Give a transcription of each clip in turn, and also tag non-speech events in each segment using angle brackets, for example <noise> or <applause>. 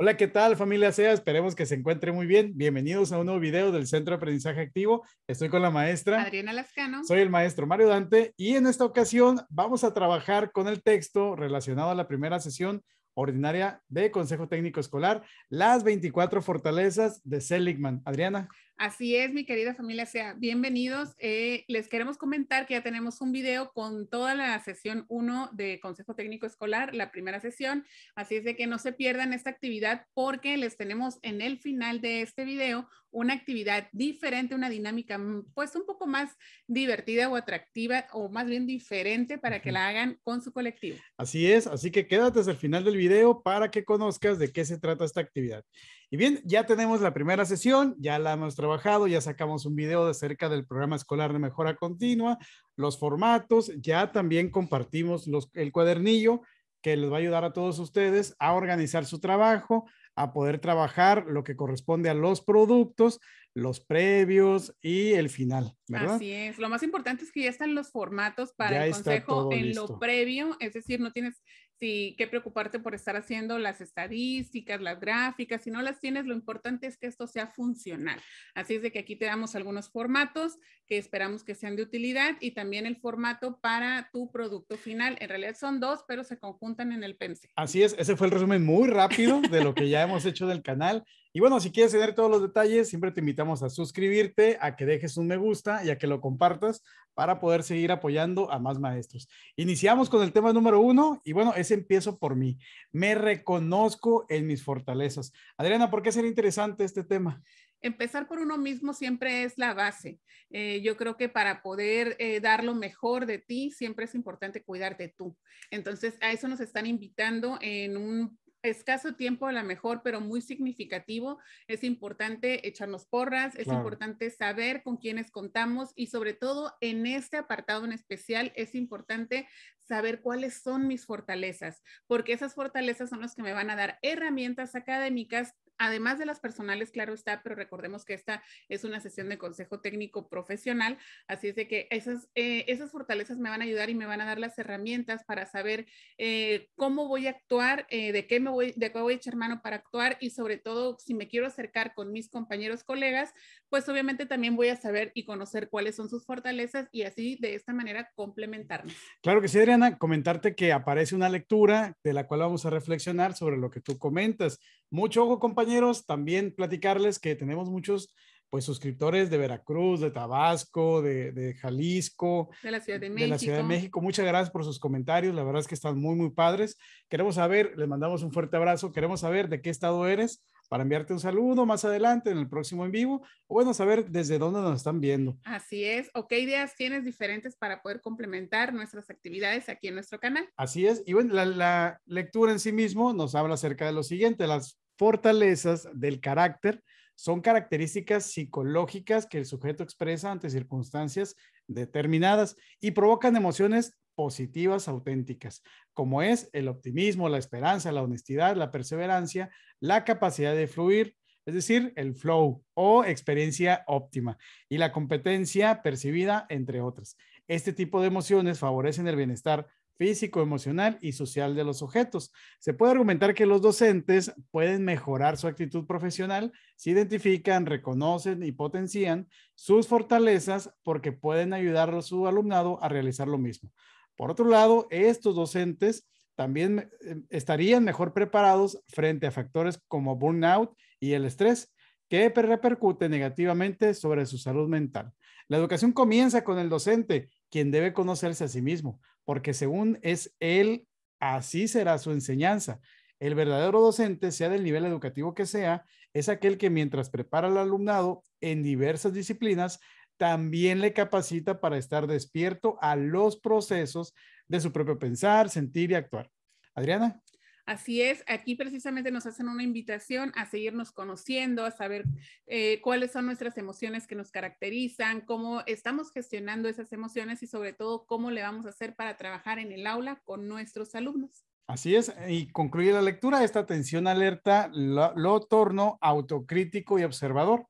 Hola, ¿qué tal familia SEA? Esperemos que se encuentre muy bien. Bienvenidos a un nuevo video del Centro de Aprendizaje Activo. Estoy con la maestra Adriana Lascano. Soy el maestro Mario Dante y en esta ocasión vamos a trabajar con el texto relacionado a la primera sesión ordinaria de Consejo Técnico Escolar, las 24 fortalezas de Seligman. Adriana. Así es, mi querida familia, sea bienvenidos. Eh, les queremos comentar que ya tenemos un video con toda la sesión 1 de Consejo Técnico Escolar, la primera sesión. Así es de que no se pierdan esta actividad porque les tenemos en el final de este video una actividad diferente, una dinámica mm, pues un poco más divertida o atractiva o más bien diferente para que la hagan con su colectivo. Así es, así que quédate hasta el final del video para que conozcas de qué se trata esta actividad. Y bien, ya tenemos la primera sesión, ya la hemos trabajado, ya sacamos un video de acerca del programa escolar de mejora continua, los formatos, ya también compartimos los, el cuadernillo que les va a ayudar a todos ustedes a organizar su trabajo, a poder trabajar lo que corresponde a los productos, los previos y el final, Así es. Lo más importante es que ya están los formatos para el consejo en lo previo, es decir, no tienes si que preocuparte por estar haciendo las estadísticas, las gráficas, si no las tienes, lo importante es que esto sea funcional. Así es de que aquí te damos algunos formatos que esperamos que sean de utilidad y también el formato para tu producto final. En realidad son dos, pero se conjuntan en el PENSE Así es, ese fue el resumen muy rápido de lo que ya hemos hecho del canal. Y bueno, si quieres tener todos los detalles, siempre te invitamos a suscribirte, a que dejes un me gusta y a que lo compartas para poder seguir apoyando a más maestros. Iniciamos con el tema número uno y bueno, ese empiezo por mí. Me reconozco en mis fortalezas. Adriana, ¿por qué es interesante este tema? Empezar por uno mismo siempre es la base. Eh, yo creo que para poder eh, dar lo mejor de ti, siempre es importante cuidarte tú. Entonces, a eso nos están invitando en un escaso tiempo a lo mejor, pero muy significativo. Es importante echarnos porras, es importante saber con quiénes contamos y sobre todo en este apartado en especial es importante saber cuáles son mis fortalezas, porque esas fortalezas son las que me van a dar herramientas académicas además de las personales, claro está, pero recordemos que esta es una sesión de consejo técnico profesional, así es de que esas, eh, esas fortalezas me van a ayudar y me van a dar las herramientas para saber eh, cómo voy a actuar, eh, de qué me voy, de qué voy a echar mano para actuar y sobre todo si me quiero acercar con mis compañeros, colegas, pues obviamente también voy a saber y conocer cuáles son sus fortalezas y así de esta manera complementarnos. Claro que sí, Adriana, comentarte que aparece una lectura de la cual vamos a reflexionar sobre lo que tú comentas. Mucho ojo, compañero, compañeros, también platicarles que tenemos muchos pues suscriptores de Veracruz, de Tabasco, de, de Jalisco, de la, Ciudad de, de la Ciudad de México. Muchas gracias por sus comentarios, la verdad es que están muy, muy padres. Queremos saber, les mandamos un fuerte abrazo, queremos saber de qué estado eres para enviarte un saludo más adelante en el próximo en vivo, o bueno, saber desde dónde nos están viendo. Así es, o qué ideas tienes diferentes para poder complementar nuestras actividades aquí en nuestro canal. Así es, y bueno, la, la lectura en sí mismo nos habla acerca de lo siguiente, las fortalezas del carácter son características psicológicas que el sujeto expresa ante circunstancias determinadas y provocan emociones positivas auténticas, como es el optimismo, la esperanza, la honestidad, la perseverancia, la capacidad de fluir, es decir, el flow o experiencia óptima y la competencia percibida, entre otras. Este tipo de emociones favorecen el bienestar físico, emocional y social de los sujetos. Se puede argumentar que los docentes pueden mejorar su actitud profesional si identifican, reconocen y potencian sus fortalezas porque pueden ayudar a su alumnado a realizar lo mismo. Por otro lado, estos docentes también eh, estarían mejor preparados frente a factores como burnout y el estrés que repercute negativamente sobre su salud mental. La educación comienza con el docente, quien debe conocerse a sí mismo, porque según es él, así será su enseñanza. El verdadero docente, sea del nivel educativo que sea, es aquel que mientras prepara al alumnado en diversas disciplinas, también le capacita para estar despierto a los procesos de su propio pensar, sentir y actuar. Adriana. Así es, aquí precisamente nos hacen una invitación a seguirnos conociendo, a saber eh, cuáles son nuestras emociones que nos caracterizan, cómo estamos gestionando esas emociones y sobre todo cómo le vamos a hacer para trabajar en el aula con nuestros alumnos. Así es, y concluye la lectura, esta atención alerta lo, torna autocrítico y observador,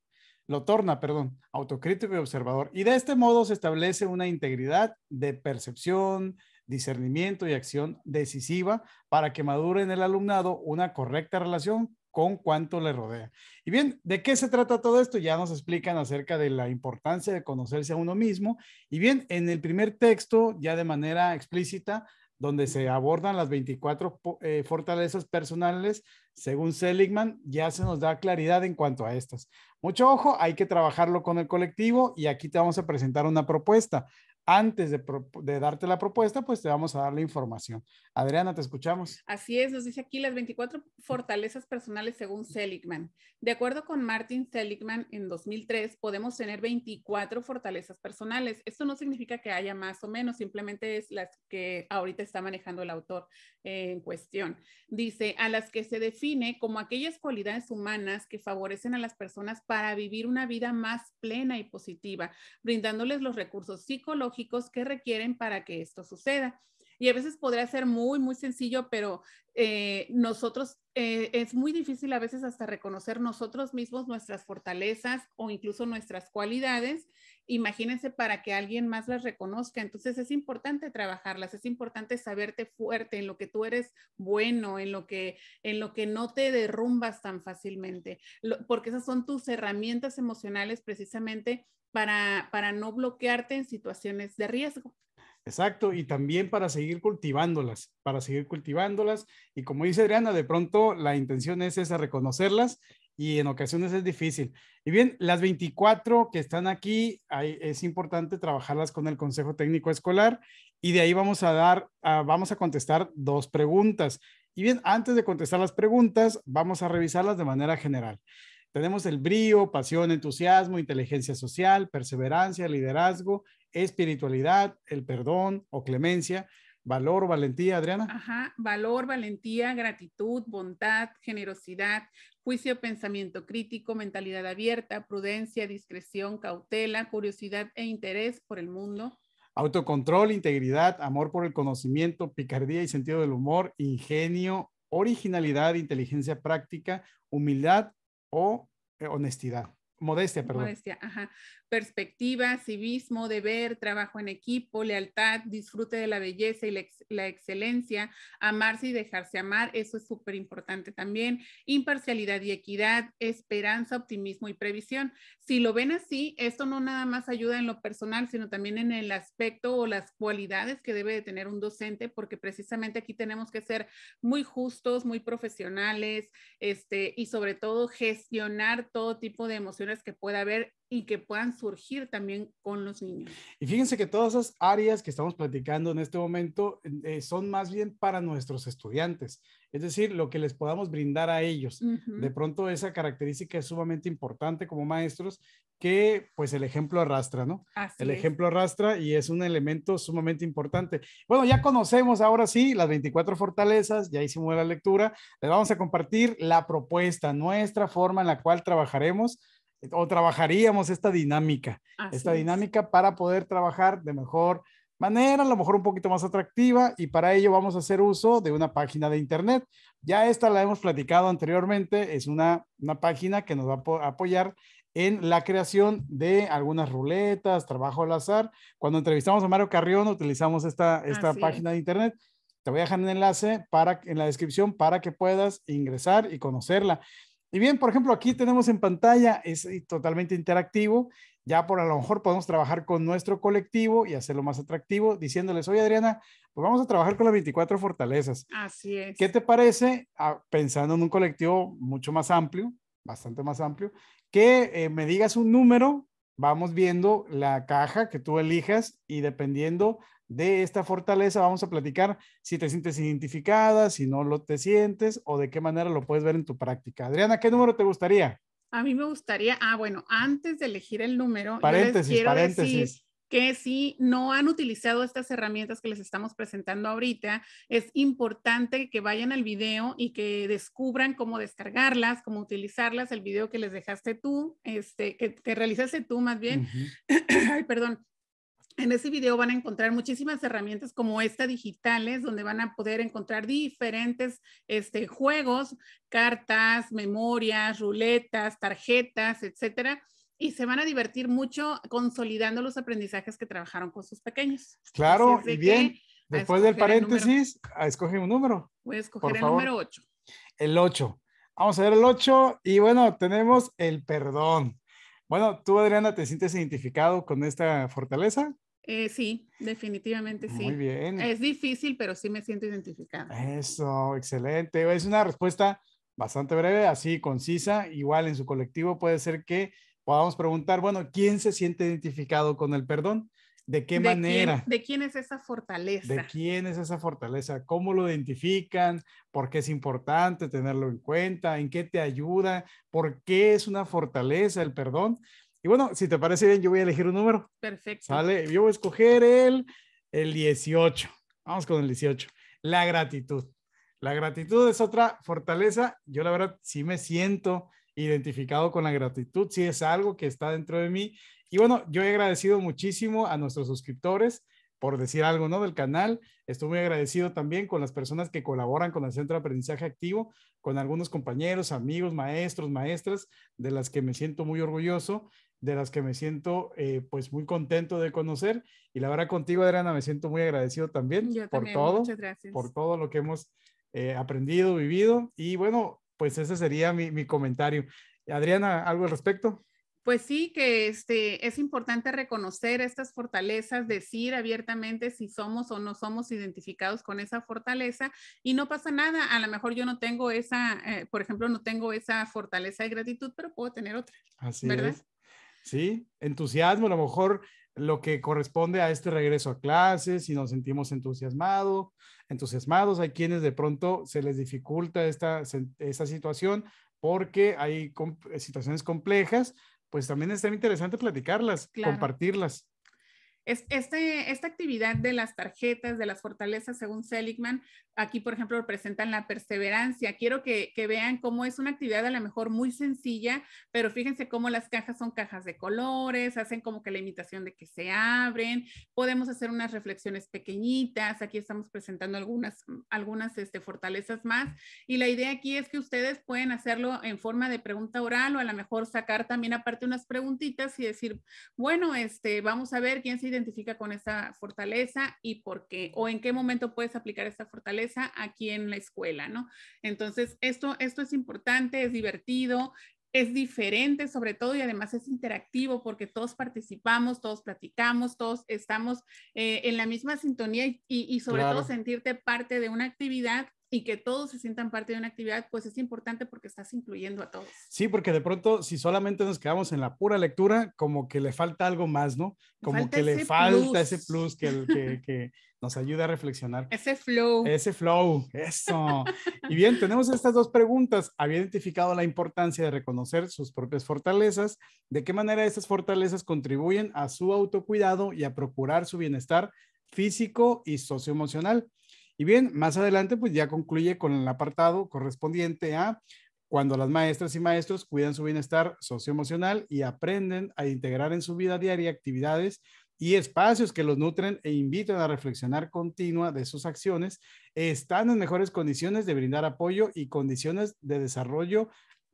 lo torna, perdón, autocrítico y observador. Y de este modo se establece una integridad de percepción, discernimiento y acción decisiva para que madure en el alumnado una correcta relación con cuanto le rodea. Y bien, ¿de qué se trata todo esto? Ya nos explican acerca de la importancia de conocerse a uno mismo. Y bien, en el primer texto, ya de manera explícita, donde se abordan las 24 eh, fortalezas personales, según Seligman, ya se nos da claridad en cuanto a estas. Mucho ojo, hay que trabajarlo con el colectivo y aquí te vamos a presentar una propuesta antes de, darte la propuesta, pues te vamos a dar la información. Adriana, te escuchamos. Así es, nos dice aquí las 24 fortalezas personales según Seligman. De acuerdo con Martin Seligman, en 2003 podemos tener 24 fortalezas personales. Esto no significa que haya más o menos, simplemente es las que ahorita está manejando el autor en cuestión. Dice, a las que se define como aquellas cualidades humanas que favorecen a las personas para vivir una vida más plena y positiva, brindándoles los recursos psicológicos que requieren para que esto suceda. Y a veces podría ser muy, muy sencillo, pero eh, nosotros eh, es muy difícil a veces hasta reconocer nosotros mismos nuestras fortalezas o incluso nuestras cualidades. Imagínense para que alguien más las reconozca. Entonces es importante trabajarlas, es importante saberte fuerte en lo que tú eres bueno, en lo que, en lo que no te derrumbas tan fácilmente, porque esas son tus herramientas emocionales precisamente para, no bloquearte en situaciones de riesgo. Exacto, y también para seguir cultivándolas, para seguir cultivándolas. Y como dice Adriana, de pronto la intención es esa, reconocerlas y en ocasiones es difícil. Y bien, las 24 que están aquí, es importante trabajarlas con el Consejo Técnico Escolar y de ahí vamos a dar, vamos a contestar dos preguntas. Y bien, antes de contestar las preguntas, vamos a revisarlas de manera general. Tenemos el brío, pasión, entusiasmo, inteligencia social, perseverancia, liderazgo, espiritualidad, el perdón o clemencia, valor, valentía, Adriana. Ajá, valor, valentía, gratitud, bondad, generosidad, juicio, pensamiento crítico, mentalidad abierta, prudencia, discreción, cautela, curiosidad e interés por el mundo. Autocontrol, integridad, amor por el conocimiento, picardía y sentido del humor, ingenio, originalidad, inteligencia práctica, humildad, o eh, honestidad. Modestia, perdón. Perspectiva, civismo, deber, trabajo en equipo, lealtad, disfrute de la belleza y la, excelencia, amarse y dejarse amar, eso es súper importante también. Imparcialidad y equidad, esperanza, optimismo y previsión. Si lo ven así, esto no nada más ayuda en lo personal, sino también en el aspecto o las cualidades que debe de tener un docente, porque precisamente aquí tenemos que ser muy justos, muy profesionales, este, y sobre todo gestionar todo tipo de emociones que pueda haber y que puedan surgir también con los niños. Y fíjense que todas esas áreas que estamos platicando en este momento eh, son más bien para nuestros estudiantes, es decir, lo que les podamos brindar a ellos. De pronto esa característica es sumamente importante como maestros que pues el ejemplo arrastra, ¿no? el ejemplo arrastra y es un elemento sumamente importante. Bueno, ya conocemos ahora sí las 24 fortalezas, ya hicimos la lectura, les vamos a compartir la propuesta, nuestra forma en la cual trabajaremos o trabajaríamos esta dinámica, esta dinámica para poder trabajar de mejor manera, a lo mejor un poquito más atractiva y para ello vamos a hacer uso de una página de internet. Ya esta la hemos platicado anteriormente, es una, página que nos va a apoyar en la creación de algunas ruletas, trabajo al azar. Cuando entrevistamos a Mario Carrión utilizamos esta, esta página de internet. Te voy a dejar un enlace para, en la descripción para que puedas ingresar y conocerla. Y bien, por ejemplo, aquí tenemos en pantalla, es eh, totalmente interactivo, ya por a lo mejor podemos trabajar con nuestro colectivo y hacerlo más atractivo, diciéndoles, oye Adriana, pues vamos a trabajar con las 24 fortalezas. Así es. ¿Qué te parece, pensando en un colectivo mucho más amplio, bastante más amplio, que eh, me digas un número vamos viendo la caja que tú elijas y dependiendo de esta fortaleza vamos a platicar si te sientes identificada, si no lo te sientes o de qué manera lo puedes ver en tu práctica. Adriana, ¿qué número te gustaría? A mí me gustaría, ah, bueno, antes de elegir el número, paréntesis, paréntesis que si no han utilizado estas herramientas que les estamos presentando ahorita, es importante que vayan al video y que descubran cómo descargarlas, cómo utilizarlas, el video que les dejaste tú, este, que, que realizaste tú más bien. <clears throat> Ay, perdón. En ese video van a encontrar muchísimas herramientas como esta digitales, donde van a poder encontrar diferentes este, juegos, cartas, memorias, ruletas, tarjetas, etcétera, y se van a divertir mucho consolidando los aprendizajes que trabajaron con sus pequeños. Claro, y bien, después del paréntesis, a escoge un número. Voy a escoger el número 8. El 8. Vamos a ver el 8 y bueno, tenemos el perdón. Bueno, tú Adriana, ¿te sientes identificado con esta fortaleza? Eh, sí, definitivamente sí. Muy bien. Es difícil, pero sí me siento identificado Eso, excelente. Es una respuesta bastante breve, así concisa. Igual en su colectivo puede ser que podamos preguntar, bueno, ¿quién se siente identificado con el perdón? ¿De qué manera? ¿De quién es esa fortaleza? ¿De quién es esa fortaleza? ¿Cómo lo identifican? ¿Por qué es importante tenerlo en cuenta? ¿En qué te ayuda? ¿Por qué es una fortaleza el perdón? Y bueno, si te parece bien, yo voy a elegir un número. Perfecto. Sale, yo voy a escoger el, el 18. Vamos con el 18. La gratitud. La gratitud es otra fortaleza. Yo la verdad sí me siento identificado con la gratitud, si es algo que está dentro de mí. Y bueno, yo he agradecido muchísimo a nuestros suscriptores por decir algo, ¿no? Del canal. Estoy muy agradecido también con las personas que colaboran con el Centro de Aprendizaje Activo, con algunos compañeros, amigos, maestros, maestras, de las que me siento muy orgulloso, de las que me siento eh, pues muy contento de conocer. Y la verdad contigo, Adriana, me siento muy agradecido también por todo, por todo lo que hemos eh, aprendido, vivido. Y bueno, pues ese sería mi, mi comentario. Adriana, ¿algo al respecto? Pues sí, que este, es importante reconocer estas fortalezas, decir abiertamente si somos o no somos identificados con esa fortaleza y no pasa nada. A lo mejor yo no tengo esa, eh, por ejemplo, no tengo esa fortaleza de gratitud, pero puedo tener otra. ¿verdad? Sí, entusiasmo, a lo mejor lo que corresponde a este regreso a clases si nos sentimos entusiasmado, entusiasmados. Hay quienes de pronto se les dificulta esta, esta situación porque hay situaciones complejas, pues también está interesante platicarlas, compartirlas. Es, este, esta actividad de las tarjetas, de las fortalezas, según Seligman, aquí por ejemplo presentan la perseverancia. Quiero que, vean cómo es una actividad a lo mejor muy sencilla, pero fíjense cómo las cajas son cajas de colores, hacen como que la imitación de que se abren, podemos hacer unas reflexiones pequeñitas, aquí estamos presentando algunas, algunas este, fortalezas más y la idea aquí es que ustedes pueden hacerlo en forma de pregunta oral o a lo mejor sacar también aparte unas preguntitas y decir, bueno, este, vamos a ver quién se identifica con esta fortaleza y por qué, o en qué momento puedes aplicar esta fortaleza aquí en la escuela, ¿no? Entonces, esto, esto es importante, es divertido, es diferente sobre todo y además es interactivo porque todos participamos, todos platicamos, todos estamos eh, en la misma sintonía y, sobre todo sentirte parte de una actividad y que todos se sientan parte de una actividad, pues es importante porque estás incluyendo a todos. Sí, porque de pronto si solamente nos quedamos en la pura lectura, como que le falta algo más, ¿no? Como que le falta ese plus que, que nos ayuda a reflexionar. Ese flow. Ese flow, eso. y bien, tenemos estas dos preguntas. Había identificado la importancia de reconocer sus propias fortalezas, de qué manera esas fortalezas contribuyen a su autocuidado y a procurar su bienestar físico y socioemocional. Y bien, más adelante, pues ya concluye con el apartado correspondiente a cuando las maestras y maestros cuidan su bienestar socioemocional y aprenden a integrar en su vida diaria actividades y espacios que los nutren e invitan a reflexionar continua de sus acciones, están en mejores condiciones de brindar apoyo y condiciones de desarrollo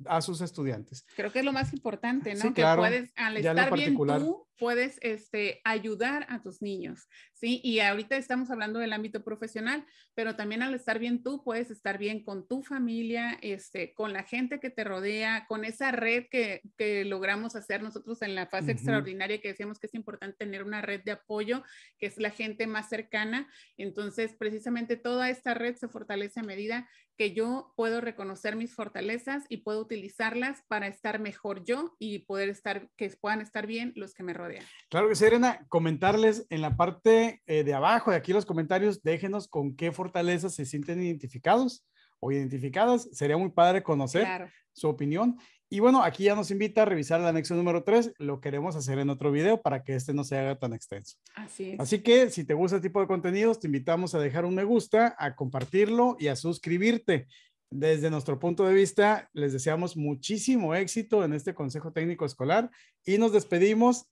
a sus estudiantes. Creo que es lo más importante, ¿no? que puedes, al estar bien tú, puedes este, ayudar a tus niños, ¿sí? Y ahorita estamos hablando del ámbito profesional, pero también al estar bien tú, puedes estar bien con tu familia, este, con la gente que te rodea, con esa red que, que logramos hacer nosotros en la fase extraordinaria que decíamos que es importante tener una red de apoyo, que es la gente más cercana. Entonces, precisamente toda esta red se fortalece a medida que yo puedo reconocer mis fortalezas y puedo utilizarlas para estar mejor yo y poder estar, que puedan estar bien los que me rodean. Claro que sí, Elena, comentarles en la parte eh, de abajo, de aquí los comentarios, déjenos con qué fortalezas se sienten identificados o identificadas. Sería muy padre conocer su opinión. Y bueno, aquí ya nos invita a revisar el anexo número 3. Lo queremos hacer en otro video para que este no se haga tan extenso. Así Así que si te gusta este tipo de contenidos, te invitamos a dejar un me gusta, a compartirlo y a suscribirte. Desde nuestro punto de vista, les deseamos muchísimo éxito en este Consejo Técnico Escolar y nos despedimos.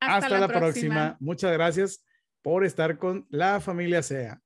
Hasta, la, próxima. próxima. Muchas gracias por estar con la familia SEA.